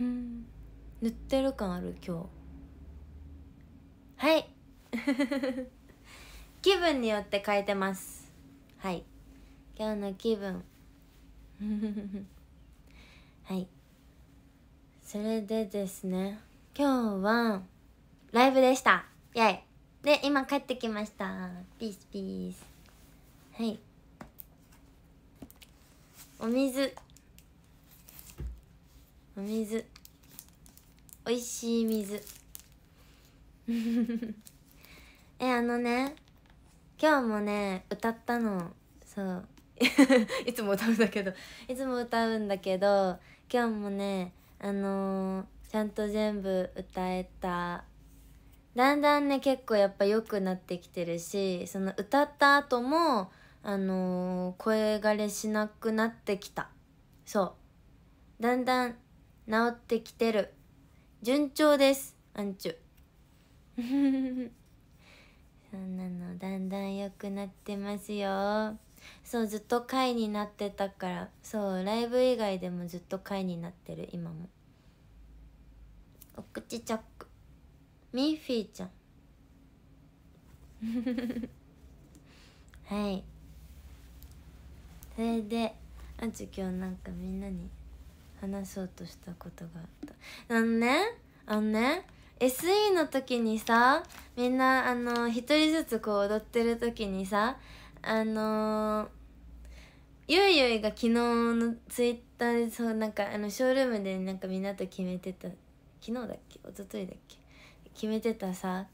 うん塗ってる感ある今日はい 気分によって変えてますはい今日の気分 はいそれでですね今日はライブでしたイェイで今帰ってきましたピースピースはいお水お水おいしい水 えあのね今日もね歌ったのそう いつも歌うんだけどいつも歌うんだけど今日もねあのー、ちゃんと全部歌えただんだんね結構やっぱ良くなってきてるしその歌った後もあのー、声枯れしなくなってきたそうだんだん治ってきてる順調ですアンチュ そんなのだんだん良くなってますよそうずっと会になってたからそうライブ以外でもずっと会になってる今もお口チャックミッフィーちゃん はいそれであんちゅ今日なんかみんなに話そうとしたことがあったあのねあのね SE の時にさみんなあの一人ずつこう踊ってる時にさあのー、ゆいゆいが昨日のツイッターでそうなんかあのショールームでなんかみんなと決めてた昨日だっけ一昨日だっけ決めてたさ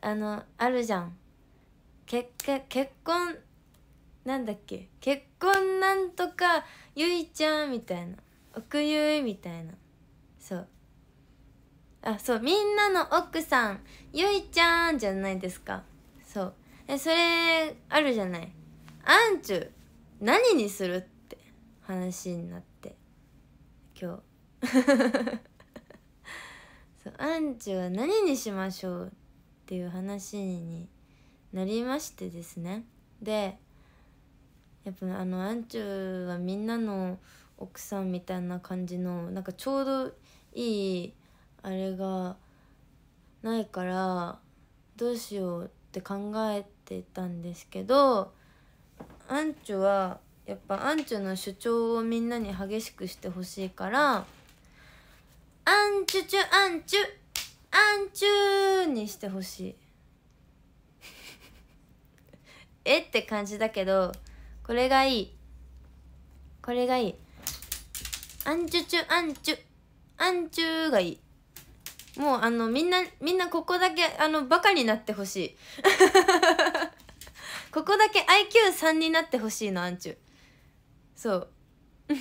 あのあるじゃん結結婚なんだっけ結婚なんとかゆいちゃんみたいな奥ゆみたいなそうあそうみんなの奥さんゆいちゃんじゃないですかそうえそれあるじゃないアンチュ何にするって話になって今日 そうアンチは何にしましょうっていう話になりましてですねでやっぱあのアンチュはみんなの奥さんみたいな感じのなんかちょうどいいあれがないからどうしようって考えてたんですけどアンチュはやっぱアンチュの主張をみんなに激しくしてほしいから「アンチュチュアンチュアンチュー」にしてほしい。えって感じだけどこれがいいこれがいいアンチュチュアンチュアンチュがいいもうあのみんなみんなここだけあのバカになってほしい ここだけ IQ3 になってほしいのアンチュそう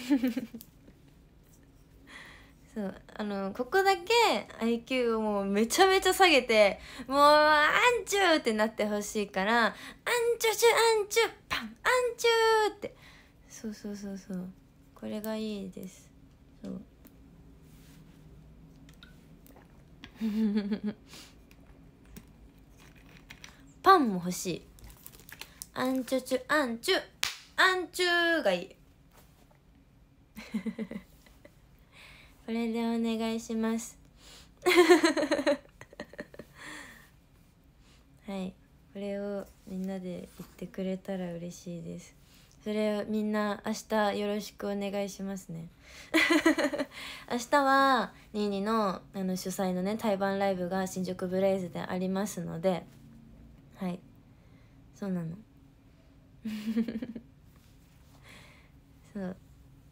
そうあのここだけ IQ をもうめちゃめちゃ下げてもうアンチューってなってほしいからアンチュチュアンチュパンアンチューってそうそうそうそうこれがいいですそう パンも欲しいアンチュチュアンチュアンチュがいい これでお願いします はいこれをみんなで言ってくれたら嬉しいですそれみんな明日よろしくお願いしますね 明日はニーニのあの主催のね対バンライブが新宿ブレイズでありますのではいそうなの そう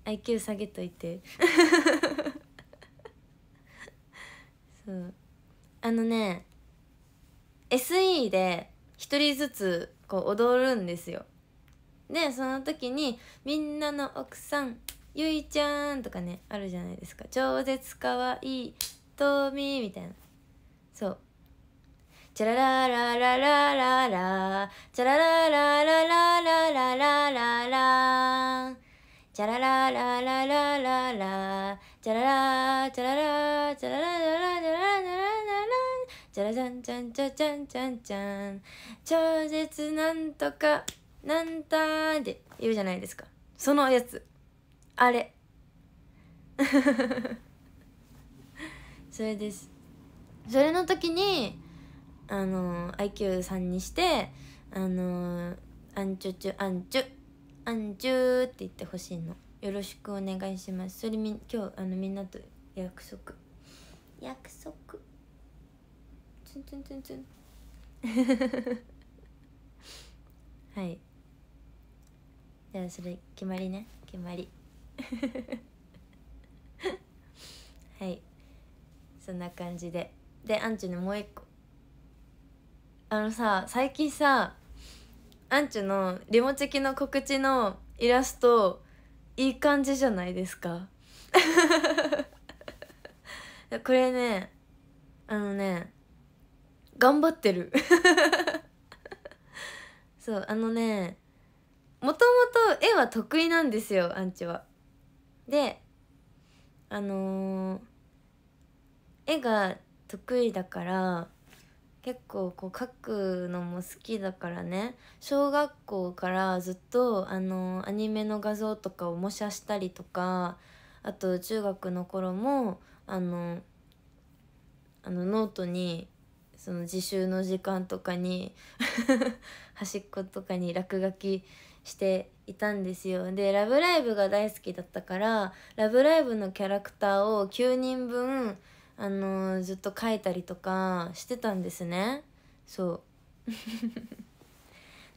IQ 下げといて そうあのね SE で1人ずつこう踊るんですよでその時に「みんなの奥さんゆいちゃん」とかねあるじゃないですか「超絶かわいいとみ」みたいなそう「チャラララララララチャララララララララララチャラララララララチャララチャララチャララララララララチャラちゃんちゃんちゃちゃんちゃんちゃん超絶ラんとラなんたーって言うじゃないですかそのやつあれ それですそれの時にあの IQ さんにしてあのアンチュチュアンチュアンチュって言ってほしいのよろしくお願いしますそれみ今日あのみんなと約束約束ツンツンツンツン はいじゃあそれ決まりね決まり はいそんな感じででアンチュのもう一個あのさ最近さアンチュのリモチキの告知のイラストいい感じじゃないですか これねあのね頑張ってる そうあのねもともと絵は得意なんですよアンチは。であのー、絵が得意だから結構こう描くのも好きだからね小学校からずっと、あのー、アニメの画像とかを模写したりとかあと中学の頃もあのー、あのノートにその自習の時間とかに 端っことかに落書きしていたんですよで「ラブライブ!」が大好きだったから「ラブライブ!」のキャラクターを9人分あのー、ずっと描いたりとかしてたんですねそ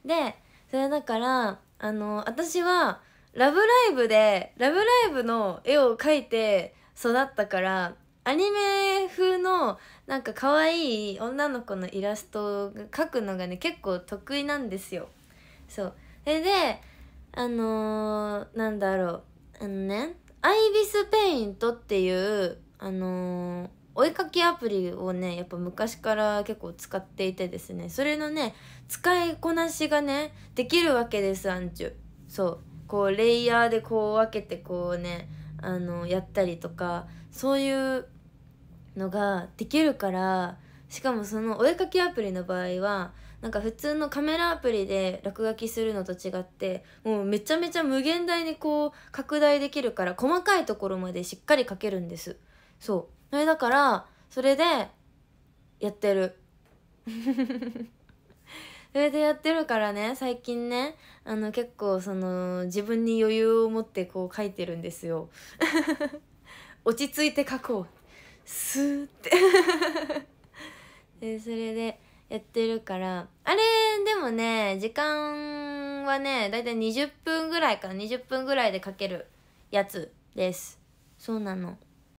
う でそれだからあのー、私は「ラブライブ!」で「ラブライブ!」の絵を描いて育ったからアニメ風のなんか可愛い女の子のイラストを描くのがね結構得意なんですよそうそであのー、なんだろうあのねアイビスペイントっていうあのー、お絵かきアプリをねやっぱ昔から結構使っていてですねそれのね使いこなしがねできるわけですアンチュそうこうレイヤーでこう分けてこうねあのやったりとかそういうのができるからしかもそのお絵かきアプリの場合はなんか普通のカメラアプリで落書きするのと違ってもうめちゃめちゃ無限大にこう拡大できるから細かいところまでしっかり描けるんですそうそれだからそれでやってる それでやってるからね最近ねあの結構その自分に余裕を持ってこう書いてるんですよ 落ち着いて書こうスーって でそれでやってるからあれでもね時間はねだいたい20分ぐらいかな20分ぐらいでかけるやつですそうなの